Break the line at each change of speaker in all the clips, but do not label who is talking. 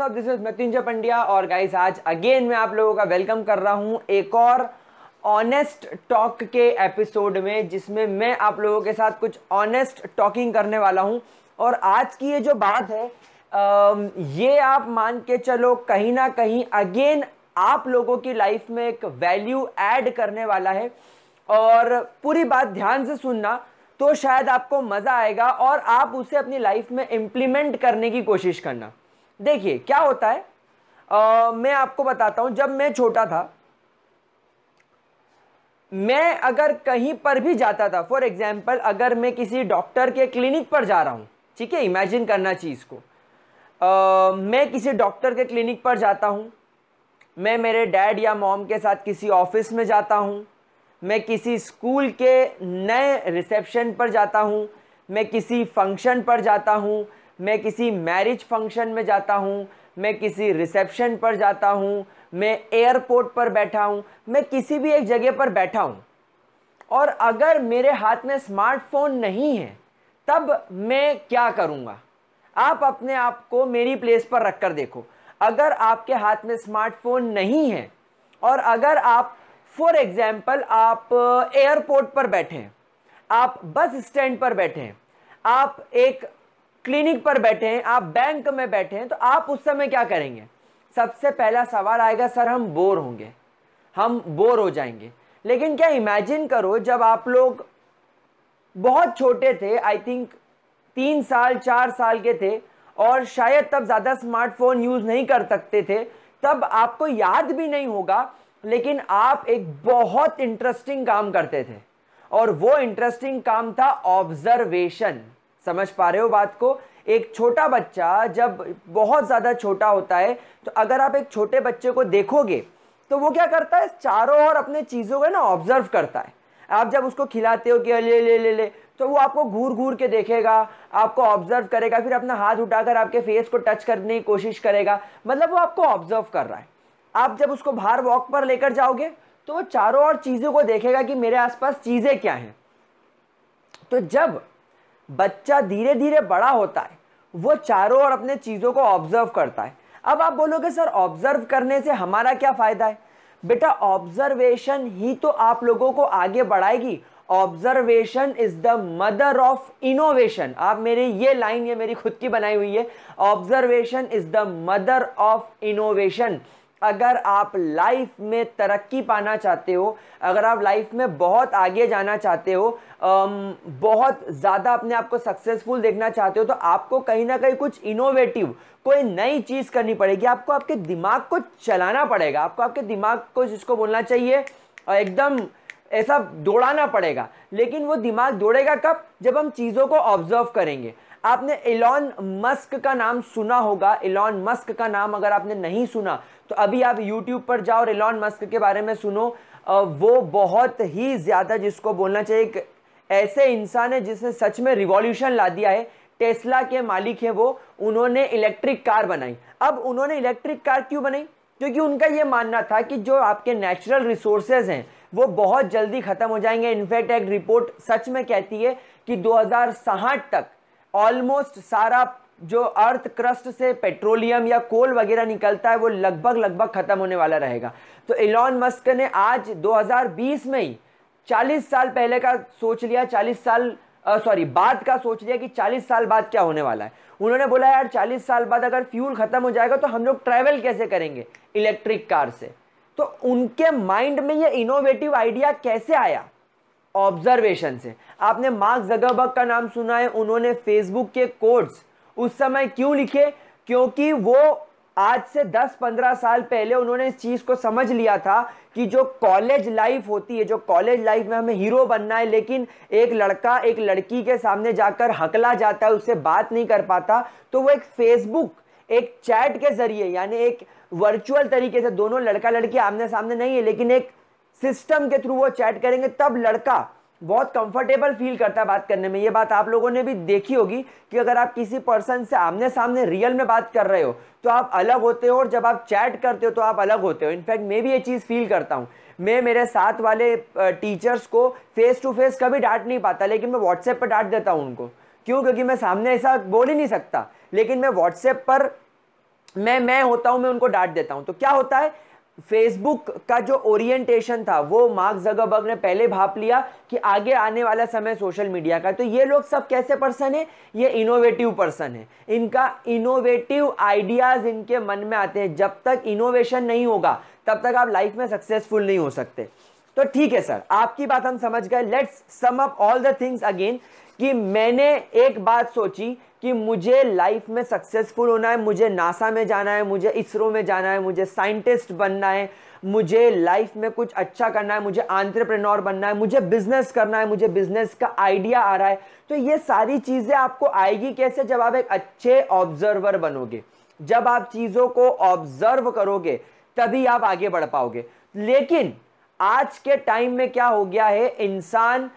WhatsApp this is Mrityunjay Pandya और guys आज again मैं आप लोगों का वेलकम कर रहा हूं एक और ऑनेस्ट टॉक के एपिसोड में जिसमें मैं आप लोगों के साथ कुछ ऑनेस्ट टॉकिंग करने वाला हूं और आज की ये जो बात है ये आप मान के चलो कहीं ना कहीं अगेन आप लोगों की लाइफ में एक वैल्यू ऐड करने वाला है और पूरी बात ध्यान से सुनना तो शायद आपको मज़ा आएगा और आप उसे अपनी लाइफ में इम्प्लीमेंट करने की कोशिश करना देखिए क्या होता है आ, मैं आपको बताता हूं जब मैं छोटा था मैं अगर कहीं पर भी जाता था फॉर एग्जाम्पल अगर मैं किसी डॉक्टर के क्लिनिक पर जा रहा हूँ ठीक है इमेजिन करना चीज़ को आ, मैं किसी डॉक्टर के क्लिनिक पर जाता हूँ मैं मेरे डैड या मॉम के साथ किसी ऑफिस में जाता हूँ मैं किसी स्कूल के नए रिसेप्शन पर जाता हूँ मैं किसी फंक्शन पर जाता हूँ मैं किसी मैरिज फंक्शन में जाता हूँ मैं किसी रिसेप्शन पर जाता हूँ मैं एयरपोर्ट पर बैठा हूँ मैं किसी भी एक जगह पर बैठा हूँ और अगर मेरे हाथ में स्मार्टफोन नहीं है तब मैं क्या करूँगा आप अपने आप को मेरी प्लेस पर रख कर देखो अगर आपके हाथ में स्मार्टफोन नहीं है और अगर आप फॉर एग्ज़ाम्पल आप एयरपोर्ट uh, पर बैठे हैं आप बस स्टैंड पर बैठे हैं आप एक क्लिनिक पर बैठे हैं आप बैंक में बैठे हैं तो आप उस समय क्या करेंगे सबसे पहला सवाल आएगा सर हम बोर होंगे हम बोर हो जाएंगे लेकिन क्या इमेजिन करो जब आप लोग बहुत छोटे थे आई थिंक तीन साल चार साल के थे और शायद तब ज़्यादा स्मार्टफोन यूज़ नहीं कर सकते थे तब आपको याद भी नहीं होगा लेकिन आप एक बहुत इंटरेस्टिंग काम करते थे और वो इंटरेस्टिंग काम था ऑब्जर्वेशन समझ पा रहे हो बात को एक छोटा बच्चा जब बहुत ज़्यादा छोटा होता है तो अगर आप एक छोटे बच्चे को देखोगे तो वो क्या करता है चारों ओर अपने चीज़ों को ना ऑब्जर्व करता है आप जब उसको खिलाते हो कि ले ले ले ले तो वो आपको घूर घूर के देखेगा आपको ऑब्जर्व करेगा फिर अपना हाथ उठाकर आपके फेस को टच करने की कोशिश करेगा मतलब वो आपको ऑब्जर्व कर रहा है आप जब उसको बाहर वॉक पर लेकर जाओगे तो वो चारों ओर चीज़ों को देखेगा कि मेरे आसपास चीज़ें क्या हैं तो जब बच्चा धीरे धीरे बड़ा होता है वो चारों ओर अपने चीज़ों को ऑब्जर्व करता है अब आप बोलोगे सर ऑब्जर्व करने से हमारा क्या फ़ायदा है बेटा ऑब्जर्वेशन ही तो आप लोगों को आगे बढ़ाएगी observation is the mother of innovation आप मेरे ये लाइन ये मेरी खुद की बनाई हुई है observation is the mother of innovation अगर आप लाइफ में तरक्की पाना चाहते हो अगर आप लाइफ में बहुत आगे जाना चाहते हो बहुत ज़्यादा अपने आप को सक्सेसफुल देखना चाहते हो तो आपको कहीं ना कहीं कुछ इनोवेटिव कोई नई चीज़ करनी पड़ेगी आपको आपके दिमाग को चलाना पड़ेगा आपको आपके दिमाग को जिसको बोलना चाहिए एकदम ऐसा दौड़ाना पड़ेगा लेकिन वो दिमाग दौड़ेगा कब जब हम चीज़ों को ऑब्जर्व करेंगे आपने एलॉन मस्क का नाम सुना होगा एलॉन मस्क का नाम अगर आपने नहीं सुना तो अभी आप यूट्यूब पर जाओ और मस्क के बारे में सुनो वो बहुत ही ज़्यादा जिसको बोलना चाहिए एक ऐसे इंसान है जिसने सच में रिवॉल्यूशन ला दिया है टेस्ला के मालिक है वो उन्होंने इलेक्ट्रिक कार बनाई अब उन्होंने इलेक्ट्रिक कार क्यों बनाई क्योंकि उनका ये मानना था कि जो आपके नेचुरल रिसोर्सेज हैं वो बहुत जल्दी ख़त्म हो जाएंगे इनफैक्ट एक रिपोर्ट सच में कहती है कि दो तक ऑलमोस्ट सारा जो अर्थ क्रस्ट से पेट्रोलियम या कोल वगैरह निकलता है वो लगभग लगभग ख़त्म होने वाला रहेगा तो इलॉन मस्क ने आज 2020 में ही 40 साल पहले का सोच लिया 40 साल सॉरी बाद का सोच लिया कि 40 साल बाद क्या होने वाला है उन्होंने बोला यार 40 साल बाद अगर फ्यूल ख़त्म हो जाएगा तो हम लोग ट्रैवल कैसे करेंगे इलेक्ट्रिक कार से तो उनके माइंड में ये इनोवेटिव आइडिया कैसे आया ऑब्जर्वेशन से आपने मार्क जगरबर्ग का नाम सुना है उन्होंने फेसबुक के कोड्स उस समय क्यों लिखे क्योंकि वो आज से 10-15 साल पहले उन्होंने इस चीज़ को समझ लिया था कि जो कॉलेज लाइफ होती है जो कॉलेज लाइफ में हमें हीरो बनना है लेकिन एक लड़का एक लड़की के सामने जाकर हकला जाता है उससे बात नहीं कर पाता तो वो एक फेसबुक एक चैट के जरिए यानी एक वर्चुअल तरीके से दोनों लड़का लड़की आमने सामने नहीं है लेकिन एक सिस्टम के थ्रू वो चैट करेंगे तब लड़का बहुत कंफर्टेबल फील करता है बात करने में ये बात आप लोगों ने भी देखी होगी कि अगर आप किसी पर्सन से आमने सामने रियल में बात कर रहे हो तो आप अलग होते हो और जब आप चैट करते हो तो आप अलग होते हो इनफैक्ट मैं भी ये चीज़ फील करता हूँ मैं मेरे साथ वाले टीचर्स को फेस टू फेस कभी डांट नहीं पाता लेकिन मैं व्हाट्सएप पर डांट देता हूँ उनको क्यों क्योंकि मैं सामने ऐसा बोल ही नहीं सकता लेकिन मैं व्हाट्सएप पर मैं मैं होता हूँ मैं उनको डांट देता हूँ तो क्या होता है फेसबुक का जो ओरिएंटेशन था वो मार्क जगबर्ग ने पहले भाप लिया कि आगे आने वाला समय सोशल मीडिया का तो ये लोग सब कैसे पर्सन है ये इनोवेटिव पर्सन है इनका इनोवेटिव आइडियाज इनके मन में आते हैं जब तक इनोवेशन नहीं होगा तब तक आप लाइफ में सक्सेसफुल नहीं हो सकते तो ठीक है सर आपकी बात हम समझ गए let's sum up all the things again कि मैंने एक बात सोची कि मुझे लाइफ में सक्सेसफुल होना है मुझे नासा में जाना है मुझे इसरो में जाना है मुझे साइंटिस्ट बनना है मुझे लाइफ में कुछ अच्छा करना है मुझे आंट्रप्रेनोर बनना है मुझे बिजनेस करना है मुझे बिजनेस का आइडिया आ रहा है तो ये सारी चीज़ें आपको आएगी कैसे जब आप एक अच्छे ऑब्जर्वर बनोगे जब आप चीज़ों को ऑब्जर्व करोगे तभी आप आगे बढ़ पाओगे लेकिन आज के टाइम में क्या हो गया है इंसान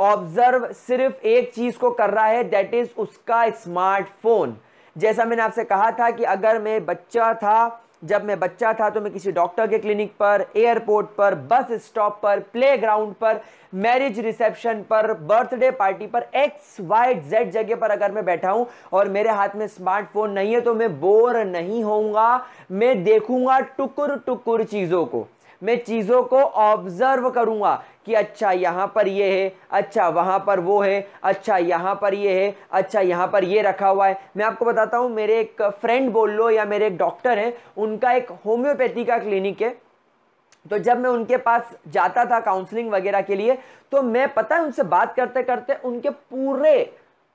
ऑब्जर्व सिर्फ एक चीज को कर रहा है दैट इज उसका स्मार्टफोन जैसा मैंने आपसे कहा था कि अगर मैं बच्चा था जब मैं बच्चा था तो मैं किसी डॉक्टर के क्लिनिक पर एयरपोर्ट पर बस स्टॉप पर प्ले ग्राउंड पर मैरिज रिसेप्शन पर बर्थडे पार्टी पर एक्स वाई जेड जगह पर अगर मैं बैठा हूं और मेरे हाथ में स्मार्टफोन नहीं है तो मैं बोर नहीं होऊंगा मैं देखूंगा टुकुर टुकुर चीज़ों को मैं चीज़ों को ऑब्जर्व करूँगा कि अच्छा यहाँ पर ये है अच्छा वहाँ पर वो है अच्छा यहाँ पर ये है अच्छा यहाँ पर ये रखा हुआ है मैं आपको बताता हूँ मेरे एक फ्रेंड बोल लो या मेरे एक डॉक्टर हैं उनका एक होम्योपैथी का क्लिनिक है तो जब मैं उनके पास जाता था काउंसलिंग वगैरह के लिए तो मैं पता है उनसे बात करते करते उनके पूरे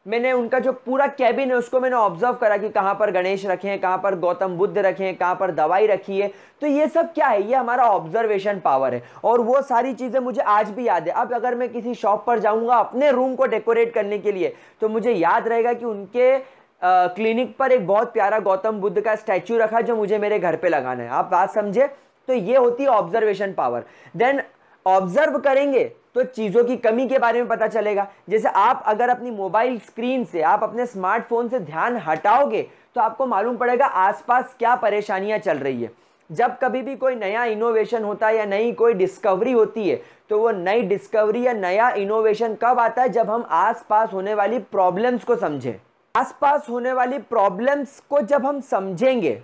मैंने उनका जो पूरा कैबिन है उसको मैंने ऑब्जर्व करा कि कहाँ पर गणेश रखे हैं कहाँ पर गौतम बुद्ध रखे हैं कहाँ पर दवाई रखी है तो ये सब क्या है ये हमारा ऑब्जर्वेशन पावर है और वो सारी चीज़ें मुझे आज भी याद है अब अगर मैं किसी शॉप पर जाऊँगा अपने रूम को डेकोरेट करने के लिए तो मुझे याद रहेगा कि उनके क्लिनिक पर एक बहुत प्यारा गौतम बुद्ध का स्टैचू रखा जो मुझे मेरे घर पर लगाना है आप बात समझे तो ये होती है ऑब्जर्वेशन पावर देन ऑब्जर्व करेंगे तो चीज़ों की कमी के बारे में पता चलेगा जैसे आप अगर अपनी मोबाइल स्क्रीन से आप अपने स्मार्टफोन से ध्यान हटाओगे तो आपको मालूम पड़ेगा आसपास क्या परेशानियां चल रही है जब कभी भी कोई नया इनोवेशन होता है या नई कोई डिस्कवरी होती है तो वो नई डिस्कवरी या नया इनोवेशन कब आता है जब हम आसपास होने वाली प्रॉब्लम्स को समझें आसपास होने वाली प्रॉब्लम्स को जब हम समझेंगे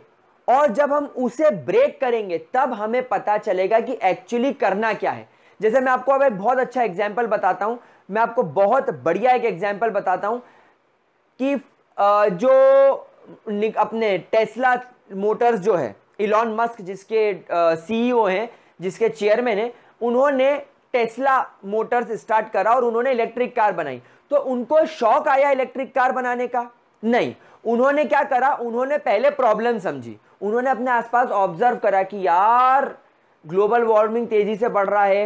और जब हम उसे ब्रेक करेंगे तब हमें पता चलेगा कि एक्चुअली करना क्या है जैसे मैं आपको अब एक बहुत अच्छा एग्जाम्पल बताता हूँ मैं आपको बहुत बढ़िया एक एग्जाम्पल बताता हूँ कि जो अपने टेस्ला मोटर्स जो है इलॉन मस्क जिसके सीईओ हैं जिसके चेयरमैन हैं उन्होंने टेस्ला मोटर्स स्टार्ट करा और उन्होंने इलेक्ट्रिक कार बनाई तो उनको शौक आया इलेक्ट्रिक कार बनाने का नहीं उन्होंने क्या करा उन्होंने पहले प्रॉब्लम समझी उन्होंने अपने आसपास ऑब्जर्व करा कि यार ग्लोबल वार्मिंग तेज़ी से बढ़ रहा है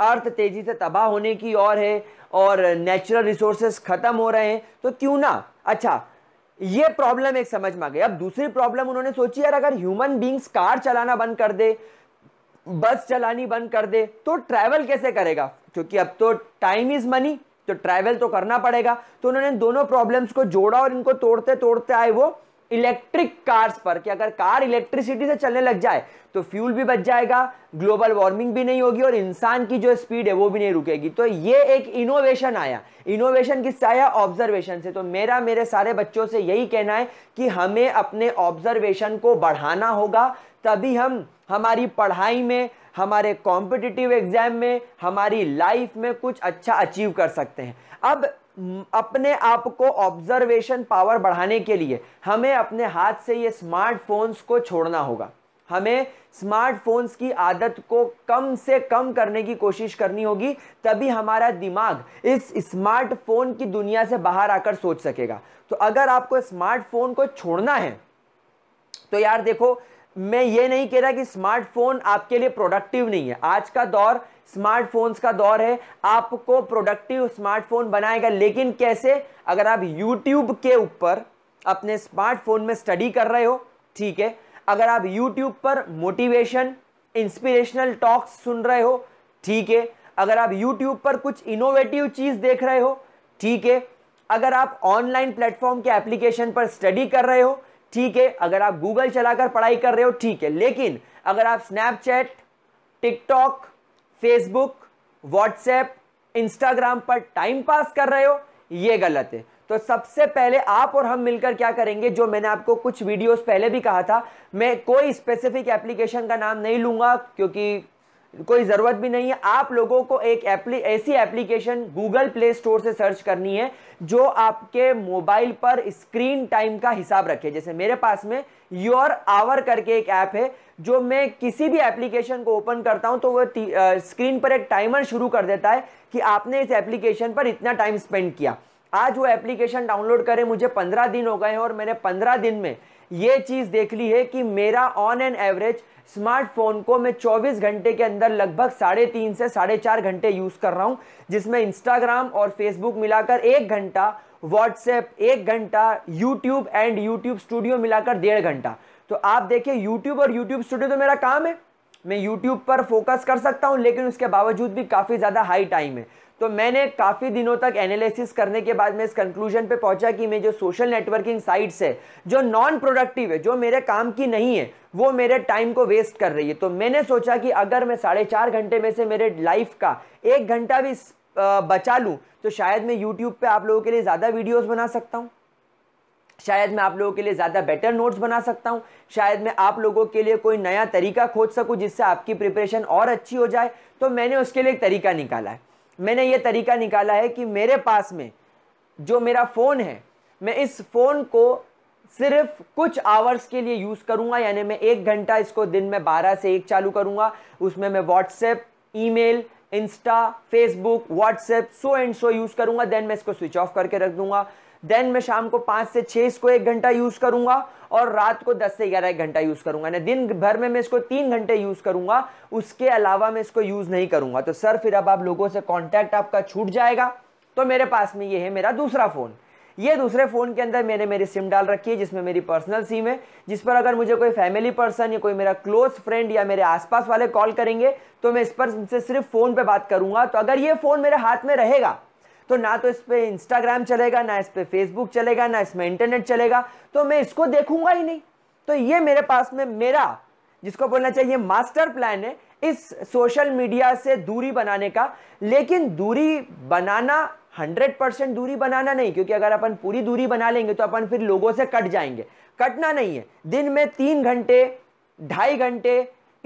अर्थ तेज़ी से तबाह होने की ओर है और नेचुरल रिसोर्सेस ख़त्म हो रहे हैं तो क्यों ना अच्छा ये प्रॉब्लम एक समझ में आ गई अब दूसरी प्रॉब्लम उन्होंने सोची यार अगर ह्यूमन बींग्स कार चलाना बंद कर दे बस चलानी बंद कर दे तो ट्रैवल कैसे करेगा क्योंकि अब तो टाइम इज़ मनी तो ट्रैवल तो करना पड़ेगा तो उन्होंने दोनों प्रॉब्लम्स को जोड़ा और इनको तोड़ते तोड़ते आए वो इलेक्ट्रिक कार्स पर कि अगर कार इलेक्ट्रिसिटी से चलने लग जाए तो फ्यूल भी बच जाएगा ग्लोबल वार्मिंग भी नहीं होगी और इंसान की जो स्पीड है वो भी नहीं रुकेगी तो ये एक इनोवेशन आया इनोवेशन किससे आया ऑब्जर्वेशन से तो मेरा मेरे सारे बच्चों से यही कहना है कि हमें अपने ऑब्जर्वेशन को बढ़ाना होगा तभी हम हमारी पढ़ाई में हमारे कॉम्पिटिटिव एग्ज़ाम में हमारी लाइफ में कुछ अच्छा अचीव कर सकते हैं अब अपने आप को ऑब्जर्वेशन पावर बढ़ाने के लिए हमें अपने हाथ से ये स्मार्टफोन्स को छोड़ना होगा हमें स्मार्टफोन्स की आदत को कम से कम करने की कोशिश करनी होगी तभी हमारा दिमाग इस स्मार्टफोन की दुनिया से बाहर आकर सोच सकेगा तो अगर आपको स्मार्टफोन को छोड़ना है तो यार देखो मैं ये नहीं कह रहा कि स्मार्टफोन आपके लिए प्रोडक्टिव नहीं है आज का दौर स्मार्टफोन्स का दौर है आपको प्रोडक्टिव स्मार्टफोन बनाएगा लेकिन कैसे अगर आप यूट्यूब के ऊपर अपने स्मार्टफोन में स्टडी कर रहे हो ठीक है अगर आप यूट्यूब पर मोटिवेशन इंस्पिरेशनल टॉक्स सुन रहे हो ठीक है अगर आप यूट्यूब पर कुछ इनोवेटिव चीज़ देख रहे हो ठीक है अगर आप ऑनलाइन प्लेटफॉर्म के एप्लीकेशन पर स्टडी कर रहे हो ठीक है अगर आप गूगल चलाकर पढ़ाई कर रहे हो ठीक है लेकिन अगर आप Snapchat TikTok Facebook WhatsApp Instagram पर टाइम पास कर रहे हो ये गलत है तो सबसे पहले आप और हम मिलकर क्या करेंगे जो मैंने आपको कुछ वीडियोस पहले भी कहा था मैं कोई स्पेसिफिक एप्लीकेशन का नाम नहीं लूंगा क्योंकि कोई ज़रूरत भी नहीं है आप लोगों को एक एप्ली ऐसी एप्लीकेशन गूगल प्ले स्टोर से सर्च करनी है जो आपके मोबाइल पर स्क्रीन टाइम का हिसाब रखे जैसे मेरे पास में योर आवर करके एक ऐप है जो मैं किसी भी एप्लीकेशन को ओपन करता हूं तो वह स्क्रीन पर एक टाइमर शुरू कर देता है कि आपने इस एप्लीकेशन पर इतना टाइम स्पेंड किया आज वो एप्लीकेशन डाउनलोड करें मुझे पंद्रह दिन हो गए हैं और मैंने पंद्रह दिन में ये चीज़ देख ली है कि मेरा ऑन एन एवरेज स्मार्टफोन को मैं 24 घंटे के अंदर लगभग साढ़े तीन से साढ़े चार घंटे यूज़ कर रहा हूं जिसमें इंस्टाग्राम और फेसबुक मिलाकर एक घंटा व्हाट्सएप एक घंटा यूट्यूब एंड यूट्यूब स्टूडियो मिलाकर डेढ़ घंटा तो आप देखिए यूट्यूब और यूट्यूब स्टूडियो तो मेरा काम है मैं यूट्यूब पर फोकस कर सकता हूँ लेकिन उसके बावजूद भी काफ़ी ज़्यादा हाई टाइम है तो मैंने काफ़ी दिनों तक एनालिसिस करने के बाद मैं इस कंक्लूजन पे पहुंचा कि मैं जो सोशल नेटवर्किंग साइट्स है जो नॉन प्रोडक्टिव है जो मेरे काम की नहीं है वो मेरे टाइम को वेस्ट कर रही है तो मैंने सोचा कि अगर मैं साढ़े चार घंटे में से मेरे लाइफ का एक घंटा भी बचा लूँ तो शायद मैं यूट्यूब पर आप लोगों के लिए ज़्यादा वीडियोज़ बना सकता हूँ शायद मैं आप लोगों के लिए ज़्यादा बेटर नोट्स बना सकता हूँ शायद मैं आप लोगों के लिए कोई नया तरीका खोज सकूँ जिससे आपकी प्रिपरेशन और अच्छी हो जाए तो मैंने उसके लिए एक तरीका निकाला है मैंने ये तरीका निकाला है कि मेरे पास में जो मेरा फ़ोन है मैं इस फ़ोन को सिर्फ कुछ आवर्स के लिए यूज़ करूँगा यानी मैं एक घंटा इसको दिन में बारह से एक चालू करूँगा उसमें मैं WhatsApp email Insta Facebook WhatsApp so and so use करूँगा देन मैं इसको स्विच ऑफ करके रख दूँगा देन मैं शाम को पाँच से छः इसको एक घंटा यूज़ करूंगा और रात को दस से ग्यारह एक घंटा यूज़ करूंगा यानी दिन भर में मैं इसको तीन घंटे यूज़ करूंगा उसके अलावा मैं इसको यूज़ नहीं करूंगा तो सर फिर अब आप लोगों से कॉन्टैक्ट आपका छूट जाएगा तो मेरे पास में ये है मेरा दूसरा फ़ोन ये दूसरे फ़ोन के अंदर मैंने मेरी सिम डाल रखी है जिसमें मेरी पर्सनल सिम है जिस पर अगर मुझे कोई फैमिली पर्सन या कोई मेरा क्लोज फ्रेंड या मेरे आसपास वाले कॉल करेंगे तो मैं इस पर उनसे सिर्फ फ़ोन पे बात करूंगा तो अगर ये फ़ोन मेरे हाथ में रहेगा तो ना तो इस पर इंस्टाग्राम चलेगा ना इस पर फेसबुक चलेगा ना इसमें इंटरनेट चलेगा तो मैं इसको देखूंगा ही नहीं तो ये मेरे पास में मेरा जिसको बोलना चाहिए मास्टर प्लान है इस सोशल मीडिया से दूरी बनाने का लेकिन दूरी बनाना 100 परसेंट दूरी बनाना नहीं क्योंकि अगर अपन पूरी दूरी बना लेंगे तो अपन फिर लोगों से कट जाएंगे कटना नहीं है दिन में तीन घंटे ढाई घंटे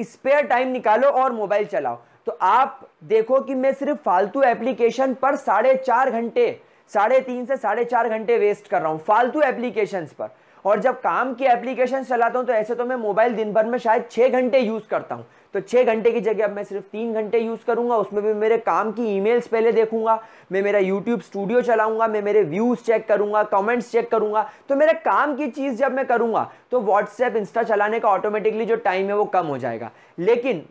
स्पेयर टाइम निकालो और मोबाइल चलाओ तो आप देखो कि मैं सिर्फ फालतू एप्लीकेशन पर साढ़े चार घंटे साढ़े तीन से साढ़े चार घंटे वेस्ट कर रहा हूँ फालतू एप्लीकेशन पर और जब काम की एप्लीकेशन चलाता हूँ तो ऐसे तो मैं मोबाइल दिन भर में शायद छः घंटे यूज़ करता हूँ तो छः घंटे की जगह अब मैं सिर्फ तीन घंटे यूज़ करूँगा उसमें भी मेरे काम की ईमेल्स पहले देखूँगा मैं मेरा यूट्यूब स्टूडियो चलाऊँगा मैं मेरे व्यूज़ चेक करूँगा कमेंट्स चेक करूँगा तो मेरे काम की चीज़ जब मैं करूँगा तो व्हाट्सएप इंस्टा चलाने का ऑटोमेटिकली जो टाइम है वो कम हो जाएगा लेकिन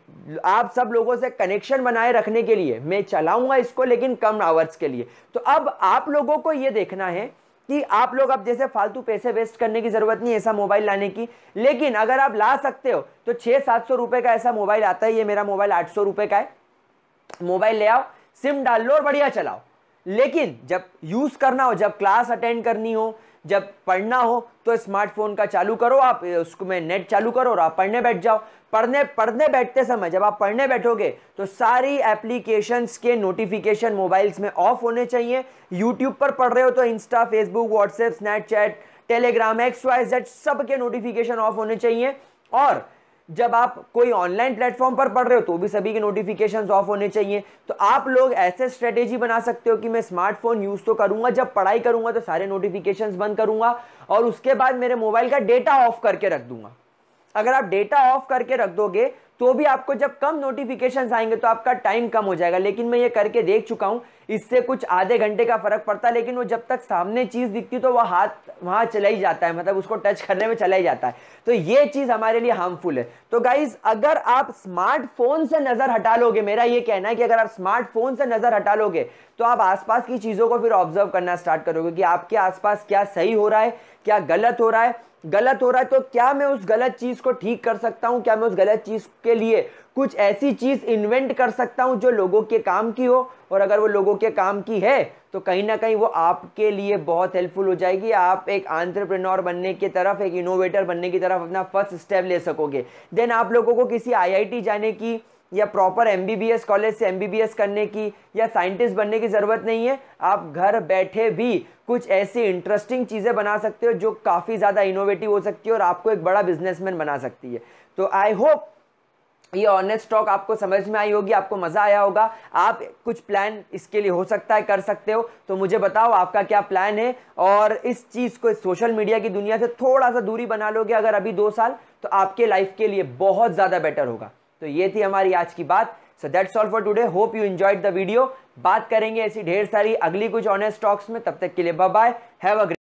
आप सब लोगों से कनेक्शन बनाए रखने के लिए मैं चलाऊँगा इसको लेकिन कम आवर्स के लिए तो अब आप लोगों को ये देखना है कि आप लोग अब जैसे फालतू पैसे वेस्ट करने की ज़रूरत नहीं ऐसा मोबाइल लाने की लेकिन अगर आप ला सकते हो तो छः सात सौ रुपये का ऐसा मोबाइल आता है ये मेरा मोबाइल आठ सौ रुपये का है मोबाइल ले आओ सिम डाल लो और बढ़िया चलाओ लेकिन जब यूज़ करना हो जब क्लास अटेंड करनी हो जब पढ़ना हो तो स्मार्टफोन का चालू करो आप उसको में नेट चालू करो और आप पढ़ने बैठ जाओ पढ़ने पढ़ने बैठते समय जब आप पढ़ने बैठोगे तो सारी एप्लीकेशंस के नोटिफिकेशन मोबाइल्स में ऑफ होने चाहिए यूट्यूब पर पढ़ रहे हो तो Insta Facebook WhatsApp Snapchat Telegram X Y Z सब के नोटिफिकेशन ऑफ होने चाहिए और जब आप कोई ऑनलाइन प्लेटफॉर्म पर पढ़ रहे हो तो भी सभी के नोटिफिकेशन ऑफ होने चाहिए तो आप लोग ऐसे स्ट्रेटेजी बना सकते हो कि मैं स्मार्टफोन यूज़ तो करूंगा जब पढ़ाई करूंगा तो सारे नोटिफिकेशन बंद करूंगा और उसके बाद मेरे मोबाइल का डेटा ऑफ करके रख दूंगा अगर आप डेटा ऑफ करके रख दोगे तो भी आपको जब कम नोटिफिकेशन आएंगे तो आपका टाइम कम हो जाएगा लेकिन मैं ये करके देख चुका हूँ इससे कुछ आधे घंटे का फर्क पड़ता है लेकिन वो जब तक सामने चीज़ दिखती तो वह हाथ वहाँ चला ही जाता है मतलब उसको टच करने में चला ही जाता है तो ये चीज़ हमारे लिए हार्मफुल है तो गाइज अगर आप स्मार्टफोन से नज़र हटा लोगे मेरा ये कहना है कि अगर आप स्मार्टफोन से नज़र हटा लोगे तो आप आसपास की चीज़ों को फिर ऑब्जर्व करना स्टार्ट करोगे कि आपके आसपास क्या सही हो रहा है क्या गलत हो रहा है गलत हो रहा है तो क्या मैं उस गलत चीज़ को ठीक कर सकता हूं क्या मैं उस गलत चीज़ के लिए कुछ ऐसी चीज़ इन्वेंट कर सकता हूं जो लोगों के काम की हो और अगर वो लोगों के काम की है तो कहीं ना कहीं वो आपके लिए बहुत हेल्पफुल हो जाएगी आप एक आंट्रप्रेनोर बनने की तरफ एक इनोवेटर बनने की तरफ अपना फर्स्ट स्टेप ले सकोगे देन आप लोगों को किसी आईआईटी जाने की या प्रॉपर एस कॉलेज से एस करने की या साइंटिस्ट बनने की ज़रूरत नहीं है आप घर बैठे भी कुछ ऐसी इंटरेस्टिंग चीज़ें बना सकते हो जो काफ़ी ज़्यादा इनोवेटिव हो सकती है और आपको एक बड़ा बिजनेसमैन बना सकती है तो आई होप ये ऑनेस्ट टॉक आपको समझ में आई होगी आपको मज़ा आया होगा आप कुछ प्लान इसके लिए हो सकता है कर सकते हो तो मुझे बताओ आपका क्या प्लान है और इस चीज़ को सोशल मीडिया की दुनिया से थोड़ा सा दूरी बना लोगे अगर अभी दो साल तो आपके लाइफ के लिए बहुत ज़्यादा बेटर होगा तो ये थी हमारी आज की बात so that's all for today hope you enjoyed the video बात करेंगे ऐसी ढेर सारी अगली कुछ ऑनेस्ट स्टॉक्स में तब तक के लिए बाय बाय हैव अ